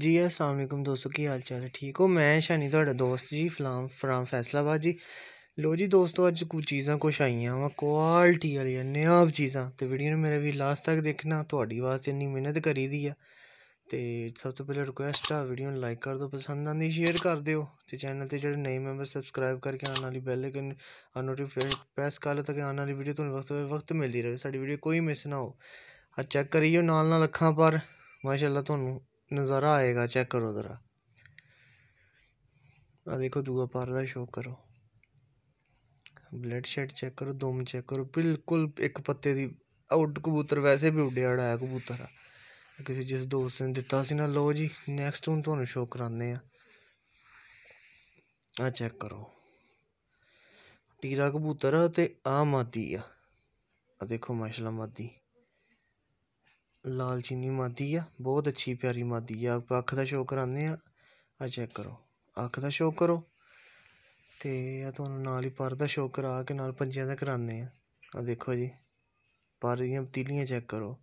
ਜੀ ਅਸਲਾਮ ਵਾਲੇਕਮ ਦੋਸਤੋ ਕੀ ਹਾਲ ਚਾਲ ਹੈ ਠੀਕ ਹੋ ਮੈਂ ਸ਼ਾਨੀ ਤੁਹਾਡਾ ਦੋਸਤ ਜੀ ਫਲਾਮ ਫਰਾਮ ਫੈਸਲਾਬਾਦ ਜੀ ਲੋ ਜੀ ਦੋਸਤੋ ਅੱਜ ਕੁਝ ਚੀਜ਼ਾਂ ਕੁਝ ਆਈਆਂ ਵਾ ਕੁਆਲਿਟੀ ਵਾਲੀਆਂ ਨਿਆਬ ਚੀਜ਼ਾਂ ਤੇ ਵੀਡੀਓ ਨੂੰ ਮੇਰੇ ਵੀ ਲਾਸਟ ਤੱਕ ਦੇਖਣਾ ਤੁਹਾਡੀ ਵਾਸਤੇ ਇੰਨੀ ਮਿਹਨਤ ਕਰੀ ਦੀ ਆ ਤੇ ਸਭ ਤੋਂ ਪਹਿਲਾਂ ਰਿਕੁਐਸਟ ਆ ਵੀਡੀਓ ਨੂੰ ਲਾਈਕ ਕਰ ਦਿਓ ਪਸੰਦ ਆਂਦੀ ਸ਼ੇਅਰ ਕਰ ਦਿਓ ਤੇ ਚੈਨਲ ਤੇ ਜਿਹੜੇ ਨਵੇਂ ਮੈਂਬਰ ਸਬਸਕ੍ਰਾਈਬ ਕਰਕੇ ਆਉਣ ਵਾਲੀ ਬੈਲ ਆਈਕਨ ਨੋਟੀਫਿਕੇਸ਼ਨ ਪ੍ਰੈਸ ਕਰ ਲਓ ਤਾਂ ਕਿ ਆਉਣ ਵਾਲੀ ਵੀਡੀਓ ਤੁਹਾਨੂੰ ਵਕਤ ਵਕਤ ਮਿਲਦੀ ਰਹੇ ਸਾਡੀ ਵੀਡੀਓ ਕੋਈ ਮਿਸ ਨਾ ਹੋ ਆ ਚੈੱਕ ਕਰੀਓ ਨਾਲ ਨਾਲ ਅੱਖਾਂ ਪਰ ਮਾਸ਼ਾਅੱਲਾ ਤੁਹਾਨੂੰ नज़ारा आएगा चेक करो ज़रा देखो दूआ पार का शो करो ब्लड शेड चेक करो दम चेक करो बिल्कुल एक पत्ते की आउट कबूतर वैसे भी उड्डे अड़ाया कबूतर किसी जिस दोस्त ने दिता से ना लो जी नैक्सट हूँ थोड़ा शो कराने आ चेक करो टीरा कबूतर तो आ मादी आ देखो माशाला मादी ਲਾਲ ਚੀਨੀ ਮਾਦੀ ਆ ਬਹੁਤ ਅੱਛੀ ਪਿਆਰੀ ਮਾਦੀ ਆ ਅੱਖ ਦਾ ਸ਼ੋਅ ਕਰਾਉਂਦੇ ਆ ਆ ਚੈੱਕ ਕਰੋ ਅੱਖ ਦਾ ਸ਼ੋਅ ਕਰੋ ਤੇ ਆ ਤੁਹਾਨੂੰ ਨਾਲ ਹੀ ਪਰ ਦਾ ਸ਼ੋਅ ਕਰਾ ਕੇ ਨਾਲ ਪੰਜਿਆਂ ਦਾ ਕਰਾਉਂਦੇ ਆ ਆ ਦੇਖੋ ਜੀ ਪਰ ਦੀਆਂ ਪਤੀਲੀਆਂ ਚੈੱਕ ਕਰੋ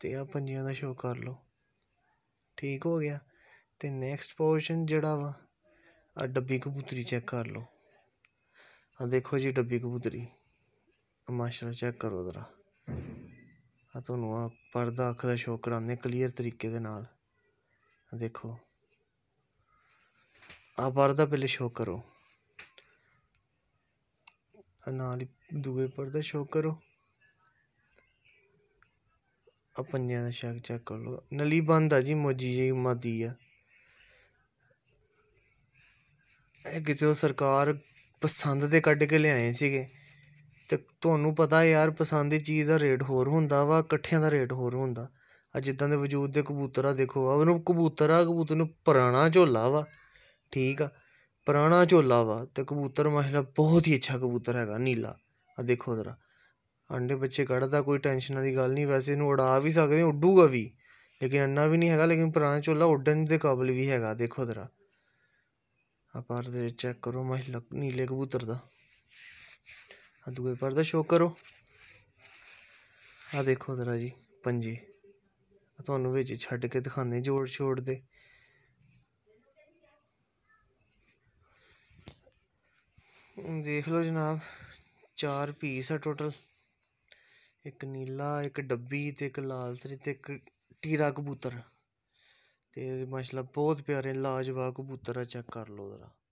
ਤੇ ਆ ਪੰਜਿਆਂ ਦਾ ਸ਼ੋਅ ਕਰ ਲਓ ਠੀਕ ਹੋ ਗਿਆ ਤੇ ਨੈਕਸਟ ਪੋਰਸ਼ਨ ਜਿਹੜਾ ਵਾ ਆ ਡੱਬੀ ਕਬੂਤਰੀ ਚੈੱਕ ਕਰ ਲਓ ਆ ਦੇਖੋ ਜੀ ਡੱਬੀ ਕਬੂਤਰੀ ਮਾਸ਼ਾਅੱਲਾ ਚੈੱਕ ਕਰੋ ਜ਼ਰਾ ਆ ਤੁਹਾਨੂੰ ਆ ਪਰਦਾ ਅੱਖ ਦਾ ਸ਼ੋਅ ਕਰਾਉਂਦੇ ਕਲੀਅਰ ਤਰੀਕੇ ਦੇ ਨਾਲ ਦੇਖੋ ਆ ਪਰਦਾ ਪਹਿਲੇ ਸ਼ੋਅ ਕਰੋ ਆ ਨਾਲ ਹੀ ਦੂਏ ਪਰਦਾ ਸ਼ੋਅ ਕਰੋ ਆ ਪੰਜਿਆਂ ਦਾ ਸ਼ੱਕ ਚੈੱਕ ਕਰ ਲਓ ਨਲੀ ਬੰਦ ਆ ਜੀ ਮੋਜੀ ਜੀ ਮਾਦੀ ਆ ਇਹ ਕਿਤੇ ਸਰਕਾਰ ਪਸੰਦ ਦੇ ਕੱਢ ਕੇ ਲਿਆਏ ਸੀਗੇ ਤੇ ਤੁਹਾਨੂੰ ਪਤਾ ਯਾਰ ਪਸੰਦ ਚੀਜ਼ ਦਾ ਰੇਟ ਹੋਰ ਹੁੰਦਾ ਵਾ ਇਕੱਠਿਆਂ ਦਾ ਰੇਟ ਹੋਰ ਹੁੰਦਾ ਆ ਜਿੱਦਾਂ ਦੇ ਵਜੂਦ ਦੇ ਕਬੂਤਰ ਆ ਦੇਖੋ ਆ ਉਹਨੂੰ ਕਬੂਤਰ ਆ ਕਬੂਤਰ ਨੂੰ ਪੁਰਾਣਾ ਝੋਲਾ ਵਾ ਠੀਕ ਆ ਪੁਰਾਣਾ ਝੋਲਾ ਵਾ ਤੇ ਕਬੂਤਰ ਮਾਸ਼ਾਅੱਲਾ ਬਹੁਤ ਹੀ ਅੱਛਾ ਕਬੂਤਰ ਹੈਗਾ ਨੀਲਾ ਆ ਦੇਖੋ ਜ਼ਰਾ ਅੰਡੇ ਬੱਚੇ ਕੱਢਦਾ ਕੋਈ ਟੈਨਸ਼ਨ ਦੀ ਗੱਲ ਨਹੀਂ ਵੈਸੇ ਇਹਨੂੰ ਉਡਾ ਵੀ ਸਕਦੇ ਉੱਡੂਗਾ ਵੀ ਲੇਕਿਨ ਅੰਨਾ ਵੀ ਨਹੀਂ ਹੈਗਾ ਲੇਕਿਨ ਪੁਰਾਣਾ ਝੋਲਾ ਉੱਡਣ ਦੇ ਕਾਬਿਲ ਵੀ ਹੈਗਾ ਦੇਖੋ ਜ਼ਰਾ ਆ ਪਰ ਚੈੱਕ ਕਰੋ ਮਾਸ਼ਾਅੱਲਾ ਨੀਲੇ ਕਬੂਤਰ ਦਾ ਆ ਦੂਏ ਪਰ ਦਾ ਸ਼ੋਅ ਕਰੋ ਆ ਦੇਖੋ ਜ਼ਰਾ ਜੀ ਪੰਜੇ ਤੁਹਾਨੂੰ ਵਿੱਚ ਛੱਡ ਕੇ ਦਿਖਾਣੇ ਜੋੜ ਛੋੜ ਦੇ ਦੇਖ ਲਓ ਜਨਾਬ ਚਾਰ ਪੀਸ ਆ ਟੋਟਲ ਇੱਕ ਨੀਲਾ ਇੱਕ ਡੱਬੀ ਤੇ ਇੱਕ ਲਾਲ ਸਰੀ ਤੇ ਇੱਕ ਟੀਰਾ ਕਬੂਤਰ ਤੇ ਮਾਸ਼ਾਅੱਲਾ ਬਹੁਤ ਪਿਆਰੇ ਲਾਜਵਾਬ ਕਬੂਤਰ ਆ ਚੈੱਕ ਕਰ ਲਓ ਜ਼ਰਾ